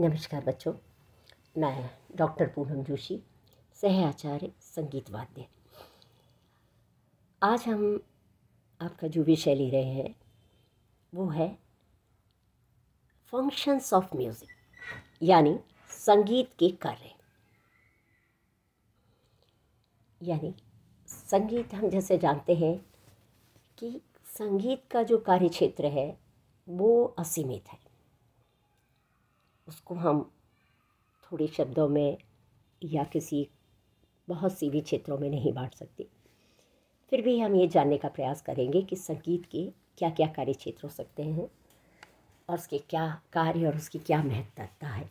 नमस्कार बच्चों मैं डॉक्टर पूनम जोशी सह आचार्य संगीत वाद्य आज हम आपका जो विषय ले रहे हैं वो है फंक्शंस ऑफ म्यूज़िक यानी संगीत के कार्य यानी संगीत हम जैसे जानते हैं कि संगीत का जो कार्य क्षेत्र है वो असीमित है उसको हम थोड़े शब्दों में या किसी बहुत सी भी क्षेत्रों में नहीं बांट सकते फिर भी हम ये जानने का प्रयास करेंगे कि संगीत के क्या क्या कार्य क्षेत्र हो सकते हैं और उसके क्या कार्य और उसकी क्या महत्वता है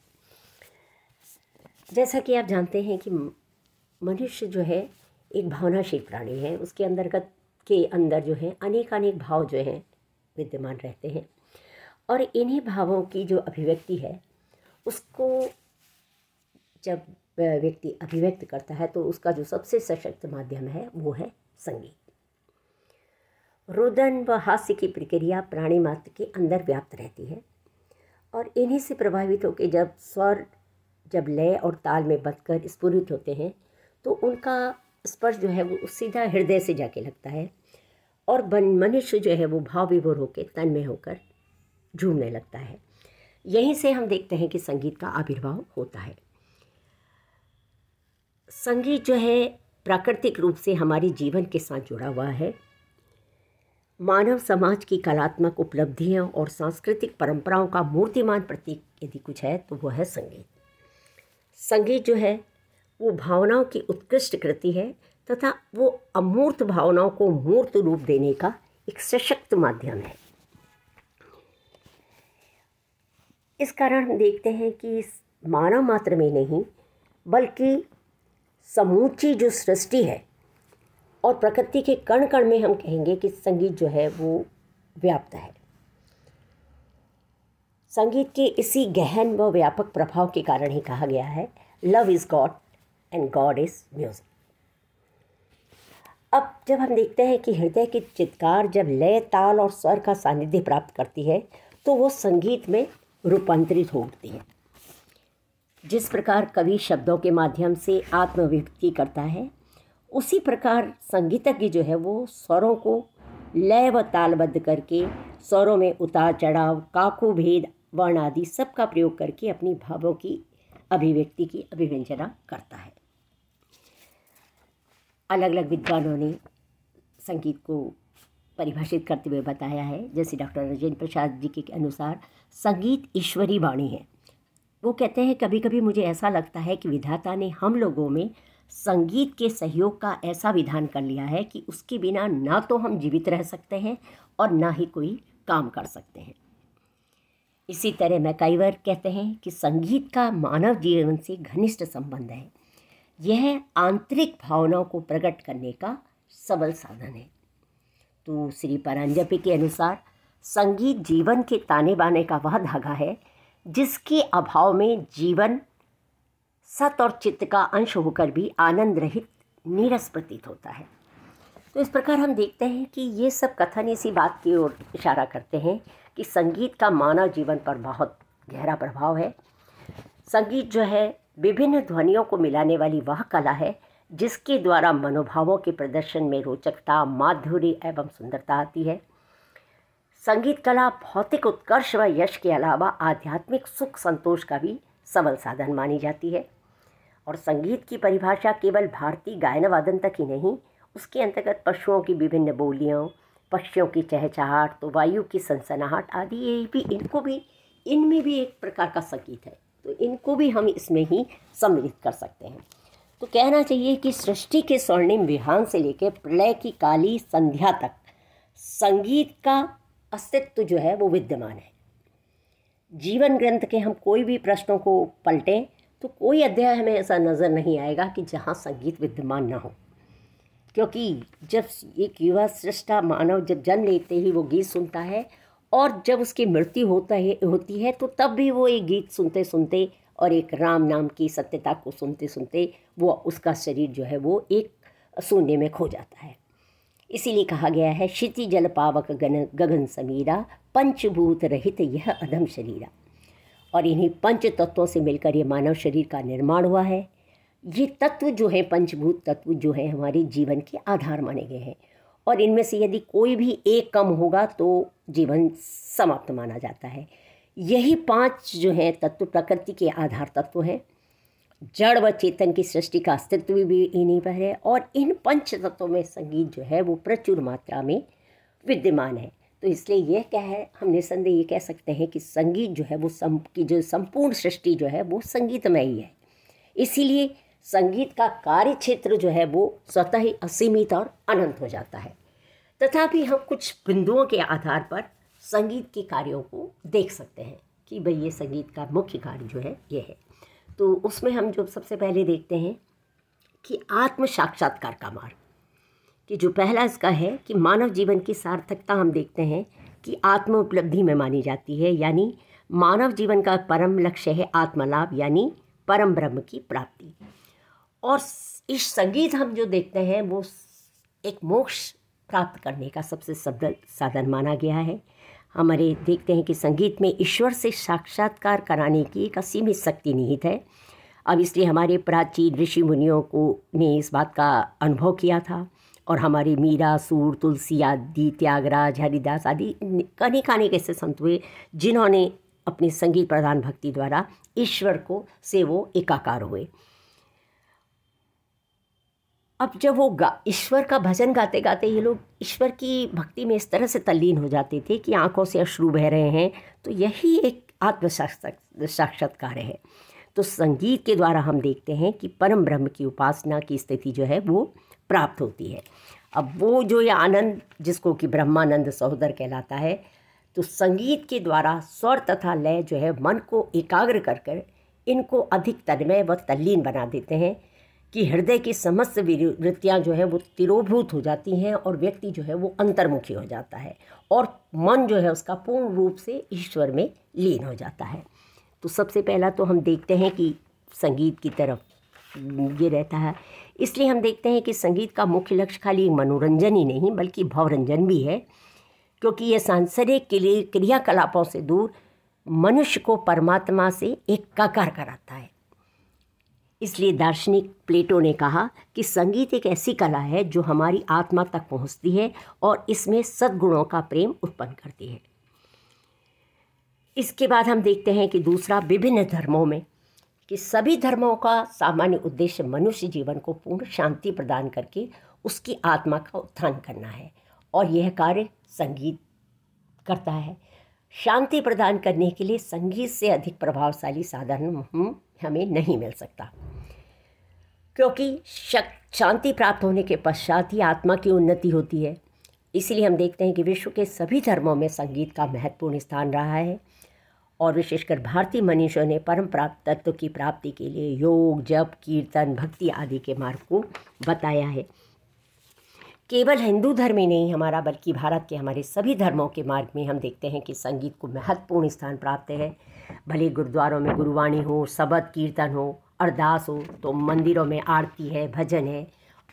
जैसा कि आप जानते हैं कि मनुष्य जो है एक भावनाशील प्राणी है उसके अंतर्गत के अंदर जो है अनेक अनेक भाव जो हैं विद्यमान रहते हैं और इन्हीं भावों की जो अभिव्यक्ति है उसको जब व्यक्ति अभिव्यक्त करता है तो उसका जो सबसे सशक्त माध्यम है वो है संगीत रोदन व हास्य की प्रक्रिया प्राणी मात्र के अंदर व्याप्त रहती है और इन्हीं से प्रभावित होकर जब स्वर जब लय और ताल में बदकर स्फुरित होते हैं तो उनका स्पर्श जो है वो सीधा हृदय से जाके लगता है और मनुष्य जो है वो भाव विभोर होकर तन में होकर झूमने लगता है यहीं से हम देखते हैं कि संगीत का आविर्भाव होता है संगीत जो है प्राकृतिक रूप से हमारे जीवन के साथ जुड़ा हुआ है मानव समाज की कलात्मक उपलब्धियों और सांस्कृतिक परंपराओं का मूर्तिमान प्रतीक यदि कुछ है तो वह है संगीत संगीत जो है वो भावनाओं की उत्कृष्ट कृति है तथा वो अमूर्त भावनाओं को मूर्त रूप देने का एक सशक्त माध्यम है इस कारण हम देखते हैं कि इस मात्र में नहीं बल्कि समूची जो सृष्टि है और प्रकृति के कण कण में हम कहेंगे कि संगीत जो है वो व्याप्त है संगीत के इसी गहन व व्यापक प्रभाव के कारण ही कहा गया है love is God and God is music अब जब हम देखते हैं कि हृदय की चित्कार जब लय ताल और स्वर का सानिध्य प्राप्त करती है तो वो संगीत में रूपांतरित हो उठते है जिस प्रकार कवि शब्दों के माध्यम से आत्मविभक्ति करता है उसी प्रकार संगीतज्ञ जो है वो स्वरों को लय व तालबद्ध करके स्वरों में उतार चढ़ाव काकू भेद वर्ण आदि सबका प्रयोग करके अपनी भावों की अभिव्यक्ति की अभिव्यंजना करता है अलग अलग विद्वानों ने संगीत को परिभाषित करते हुए बताया है जैसे डॉक्टर राजेंद्र प्रसाद जी के अनुसार संगीत ईश्वरी वाणी है वो कहते हैं कभी कभी मुझे ऐसा लगता है कि विधाता ने हम लोगों में संगीत के सहयोग का ऐसा विधान कर लिया है कि उसके बिना ना तो हम जीवित रह सकते हैं और ना ही कोई काम कर सकते हैं इसी तरह मैकाइवर कहते हैं कि संगीत का मानव जीवन से घनिष्ठ संबंध है यह आंतरिक भावनाओं को प्रकट करने का सबल साधन है तो श्री परांजपे के अनुसार संगीत जीवन के ताने बाने का वह धागा है जिसके अभाव में जीवन सत और चित्त का अंश होकर भी आनंद रहित नीरस प्रतीत होता है तो इस प्रकार हम देखते हैं कि ये सब कथन इसी बात की ओर इशारा करते हैं कि संगीत का मानव जीवन पर बहुत गहरा प्रभाव है संगीत जो है विभिन्न ध्वनियों को मिलाने वाली वह कला है जिसके द्वारा मनोभावों के प्रदर्शन में रोचकता माधुर्य एवं सुंदरता आती है संगीत कला भौतिक उत्कर्ष व यश के अलावा आध्यात्मिक सुख संतोष का भी सबल साधन मानी जाती है और संगीत की परिभाषा केवल भारतीय गायन वादन तक ही नहीं उसके अंतर्गत पशुओं की विभिन्न बोलियों पक्षियों की चहचहाट तो वायु की सनसनाहट आदि ये भी इनको भी इनमें भी एक प्रकार का संगीत है तो इनको भी हम इसमें ही सम्मिलित कर सकते हैं तो कहना चाहिए कि सृष्टि के स्वर्णिम विहान से लेकर प्रलय की काली संध्या तक संगीत का अस्तित्व जो है वो विद्यमान है जीवन ग्रंथ के हम कोई भी प्रश्नों को पलटें तो कोई अध्याय हमें ऐसा नज़र नहीं आएगा कि जहाँ संगीत विद्यमान ना हो क्योंकि जब एक युवा सृष्टा मानव जब जन्म लेते ही वो गीत सुनता है और जब उसकी मृत्यु होता है होती है तो तब भी वो ये गीत सुनते सुनते और एक राम नाम की सत्यता को सुनते सुनते वो उसका शरीर जो है वो एक शून्य में खो जाता है इसीलिए कहा गया है क्षिति जल पावक गन गगन समीरा पंचभूत रहित यह अधम शरीरा और इन्हीं पंच तत्वों से मिलकर ये मानव शरीर का निर्माण हुआ है ये तत्व जो है पंचभूत तत्व जो है हमारे जीवन के आधार माने गए हैं और इनमें से यदि कोई भी एक कम होगा तो जीवन समाप्त माना जाता है यही पांच जो हैं तत्व प्रकृति के आधार तत्व हैं जड़ व चेतन की सृष्टि का अस्तित्व भी इन्हीं पर है और इन पंच तत्वों में संगीत जो है वो प्रचुर मात्रा में विद्यमान है तो इसलिए यह क्या है हम निसंदेह ये कह सकते हैं कि संगीत जो है वो सम की जो संपूर्ण सृष्टि जो है वो संगीतमय ही है इसीलिए संगीत का कार्य क्षेत्र जो है वो स्वतः ही असीमित और अनंत हो जाता है तथापि हम कुछ बिंदुओं के आधार पर संगीत के कार्यों को देख सकते हैं कि भाई ये संगीत का मुख्य कार्य जो है ये है तो उसमें हम जो सबसे पहले देखते हैं कि आत्म साक्षात्कार का मार्ग कि जो पहला इसका है कि मानव जीवन की सार्थकता हम देखते हैं कि आत्म उपलब्धि में मानी जाती है यानी मानव जीवन का परम लक्ष्य है आत्मलाभ यानी परम ब्रह्म की प्राप्ति और इस संगीत हम जो देखते हैं वो एक मोक्ष प्राप्त करने का सबसे सबल साधन माना गया है हमारे देखते हैं कि संगीत में ईश्वर से साक्षात्कार कराने की एक असीमित शक्ति निहित है अब इसलिए हमारे प्राचीन ऋषि मुनियों को ने इस बात का अनुभव किया था और हमारे मीरा सूर तुलसी आदि त्यागराज हरिदास आदि अनेक अनेक ऐसे संत हुए जिन्होंने अपने संगीत प्रधान भक्ति द्वारा ईश्वर को से वो एकाकार हुए अब जब वो गा ईश्वर का भजन गाते गाते ये लोग ईश्वर की भक्ति में इस तरह से तल्लीन हो जाते थे कि आंखों से अश्रु बह रहे हैं तो यही एक आत्म साक्षात्कार है तो संगीत के द्वारा हम देखते हैं कि परम ब्रह्म की उपासना की स्थिति जो है वो प्राप्त होती है अब वो जो ये आनंद जिसको कि ब्रह्मानंद सहोदर कहलाता है तो संगीत के द्वारा स्वर तथा लय जो है मन को एकाग्र कर कर इनको अधिक तन्मय व तल्लीन बना देते हैं कि हृदय की समस्त वृत्तियाँ जो है वो तिरोभूत हो जाती हैं और व्यक्ति जो है वो अंतर्मुखी हो जाता है और मन जो है उसका पूर्ण रूप से ईश्वर में लीन हो जाता है तो सबसे पहला तो हम देखते हैं कि संगीत की तरफ ये रहता है इसलिए हम देखते हैं कि संगीत का मुख्य लक्ष्य खाली मनोरंजन ही नहीं बल्कि भवरंजन भी है क्योंकि ये सांसारिक क्रियाकलापों से दूर मनुष्य को परमात्मा से एकाकार कराता है इसलिए दार्शनिक प्लेटो ने कहा कि संगीत एक ऐसी कला है जो हमारी आत्मा तक पहुंचती है और इसमें सद्गुणों का प्रेम उत्पन्न करती है इसके बाद हम देखते हैं कि दूसरा विभिन्न धर्मों में कि सभी धर्मों का सामान्य उद्देश्य मनुष्य जीवन को पूर्ण शांति प्रदान करके उसकी आत्मा का उत्थान करना है और यह कार्य संगीत करता है शांति प्रदान करने के लिए संगीत से अधिक प्रभावशाली साधन हमें नहीं मिल सकता क्योंकि शांति प्राप्त होने के पश्चात ही आत्मा की उन्नति होती है इसलिए हम देखते हैं कि विश्व के सभी धर्मों में संगीत का महत्वपूर्ण स्थान रहा है और विशेषकर भारतीय मनुष्यों ने परम प्राप्त तत्व की प्राप्ति के लिए योग जप कीर्तन भक्ति आदि के मार्ग को बताया है केवल हिंदू धर्म ही नहीं हमारा बल्कि भारत के हमारे सभी धर्मों के मार्ग में हम देखते हैं कि संगीत को महत्वपूर्ण स्थान प्राप्त है भले गुरुद्वारों में गुरुवाणी हो सबद कीर्तन हो अरदास हो तो मंदिरों में आरती है भजन है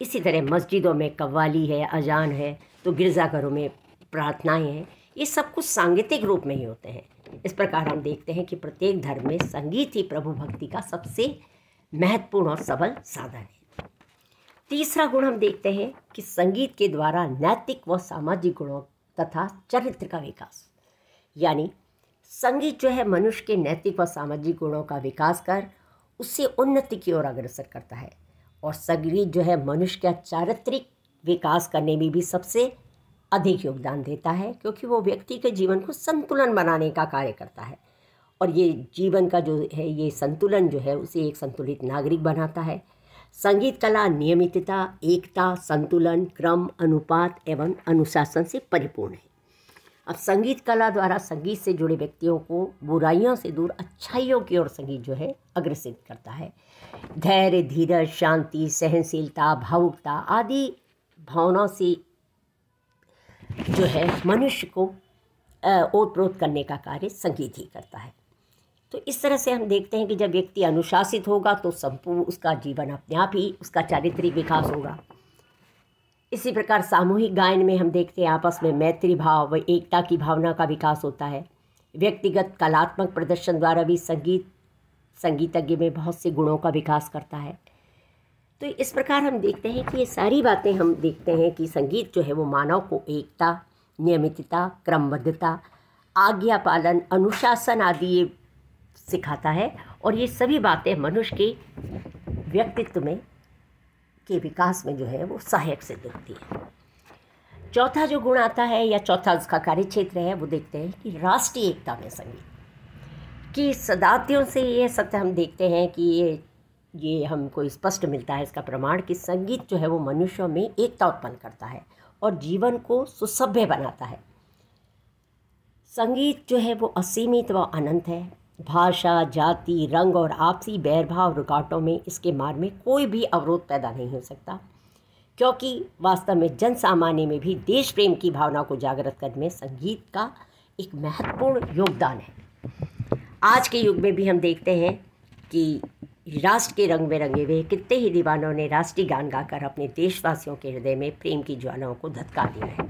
इसी तरह मस्जिदों में कव्वाली है अजान है तो गिरजाघरों में प्रार्थनाएं हैं ये सब कुछ सांगीतिक रूप में ही होते हैं इस प्रकार हम देखते हैं कि प्रत्येक धर्म में संगीत ही प्रभु भक्ति का सबसे महत्वपूर्ण और सबल साधन है तीसरा गुण हम देखते हैं कि संगीत के द्वारा नैतिक व सामाजिक गुणों तथा चरित्र का विकास यानी संगीत जो है मनुष्य के नैतिक व सामाजिक गुणों का विकास कर उससे उन्नति की ओर अग्रसर करता है और संगीत जो है मनुष्य का चारित्रिक विकास करने में भी सबसे अधिक योगदान देता है क्योंकि वो व्यक्ति के जीवन को संतुलन बनाने का कार्य करता है और ये जीवन का जो है ये संतुलन जो है उसे एक संतुलित नागरिक बनाता है संगीत कला नियमितता एकता संतुलन क्रम अनुपात एवं अनुशासन से परिपूर्ण है अब संगीत कला द्वारा संगीत से जुड़े व्यक्तियों को बुराइयों से दूर अच्छाइयों की ओर संगीत जो है अग्रसित करता है धैर्य धीरज शांति सहनशीलता भावुकता आदि भावनाओं से जो है मनुष्य को ओत प्रोत करने का कार्य संगीत ही करता है तो इस तरह से हम देखते हैं कि जब व्यक्ति अनुशासित होगा तो संपूर्ण उसका जीवन अपने आप ही उसका चारित्रिक विकास होगा इसी प्रकार सामूहिक गायन में हम देखते हैं आपस में मैत्री भाव व एकता की भावना का विकास होता है व्यक्तिगत कलात्मक प्रदर्शन द्वारा भी संगीत संगीतज्ञ में बहुत से गुणों का विकास करता है तो इस प्रकार हम देखते हैं कि ये सारी बातें हम देखते हैं कि संगीत जो है वो मानव को एकता नियमितता क्रमबद्धता आज्ञा पालन अनुशासन आदि ये सिखाता है और ये सभी बातें मनुष्य के व्यक्तित्व में के विकास में जो है वो सहायक सिद्ध होती है चौथा जो गुण आता है या चौथा उसका कार्य क्षेत्र है वो देखते हैं कि राष्ट्रीय एकता में संगीत कि सदातियों से ये सत्य हम देखते हैं कि ये ये हमको स्पष्ट मिलता है इसका प्रमाण कि संगीत जो है वो मनुष्यों में एकता उत्पन्न करता है और जीवन को सुसभ्य बनाता है संगीत जो है वो असीमित व अनंत है भाषा जाति रंग और आपसी बैरभाव रुकावटों में इसके मार में कोई भी अवरोध पैदा नहीं हो सकता क्योंकि वास्तव में जन सामान्य में भी देश प्रेम की भावना को जागृत करने में संगीत का एक महत्वपूर्ण योगदान है आज के युग में भी हम देखते हैं कि राष्ट्र के रंग में रंगे हुए कितने ही दीवानों ने राष्ट्रीय गान गाकर अपने देशवासियों के हृदय में प्रेम की ज्वालाओं को धतका दिया है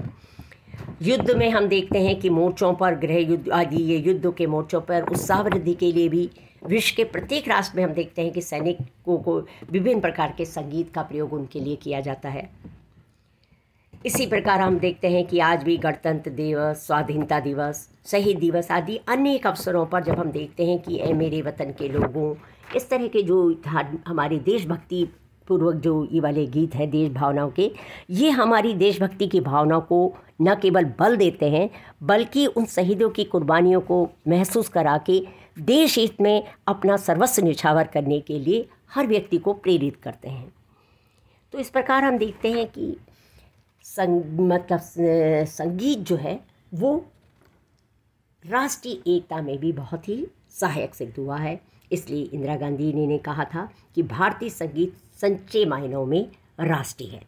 युद्ध में हम देखते हैं कि मोर्चों पर गृह युद्ध आदि ये युद्ध के मोर्चों पर उत्साह वृद्धि के लिए भी विश्व के प्रत्येक राष्ट्र में हम देखते हैं कि सैनिकों को विभिन्न प्रकार के संगीत का प्रयोग उनके लिए किया जाता है इसी प्रकार हम देखते हैं कि आज भी गणतंत्र दिवस स्वाधीनता दिवस शहीद दिवस आदि अनेक अवसरों पर जब हम देखते हैं कि ए मेरे वतन के लोगों इस तरह के जो हमारे देशभक्ति पूर्वक जो ये वाले गीत हैं देश भावनाओं के ये हमारी देशभक्ति की भावनाओं को न केवल बल देते हैं बल्कि उन शहीदों की कुर्बानियों को महसूस करा के देश हित में अपना सर्वस्व निछावर करने के लिए हर व्यक्ति को प्रेरित करते हैं तो इस प्रकार हम देखते हैं कि संग मतलब संगीत जो है वो राष्ट्रीय एकता में भी बहुत ही सहायक सिद्ध हुआ है इसलिए इंदिरा गांधी ने, ने कहा था कि भारतीय संगीत संचे मायनों में राष्ट्रीय है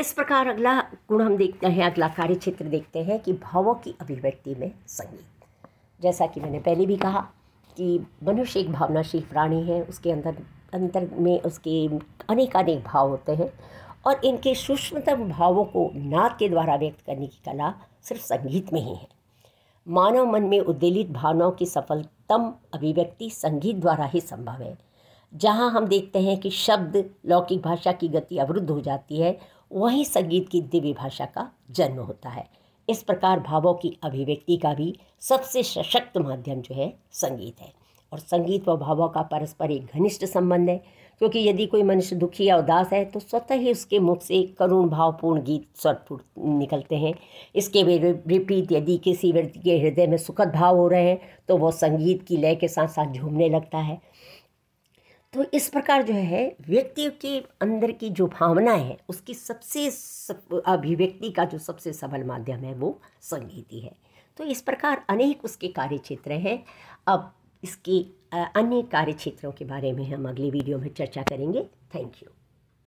इस प्रकार अगला गुण हम देखते हैं अगला कार्य क्षेत्र देखते हैं कि भावों की अभिव्यक्ति में संगीत जैसा कि मैंने पहले भी कहा कि मनुष्य एक भावनाशील प्राणी है उसके अंदर अंतर में उसके अनेक अनेक भाव होते हैं और इनके सूक्ष्मतम भावों को नाद के द्वारा व्यक्त करने की कला सिर्फ संगीत में ही है मानव मन में उद्देलित भावनाओं की सफलतम अभिव्यक्ति संगीत द्वारा ही संभव है जहाँ हम देखते हैं कि शब्द लौकिक भाषा की गति अवरुद्ध हो जाती है वहीं संगीत की दिव्य भाषा का जन्म होता है इस प्रकार भावों की अभिव्यक्ति का भी सबसे सशक्त माध्यम जो है संगीत है और संगीत व भावों का परस्पर एक घनिष्ठ संबंध है क्योंकि यदि कोई मनुष्य दुखी या उदास है तो स्वतः ही उसके मुख से करुण भावपूर्ण गीत स्वर निकलते हैं इसके विपरीत यदि किसी व्यक्ति के हृदय में सुखद भाव हो रहे हैं तो वह संगीत की लय के साथ साथ झूमने लगता है तो इस प्रकार जो है व्यक्ति के अंदर की जो भावना है उसकी सबसे सब अभिव्यक्ति का जो सबसे सबल माध्यम है वो संगीत ही है तो इस प्रकार अनेक उसके कार्य क्षेत्र हैं अब इसके अन्य कार्य क्षेत्रों के बारे में हम अगली वीडियो में चर्चा करेंगे थैंक यू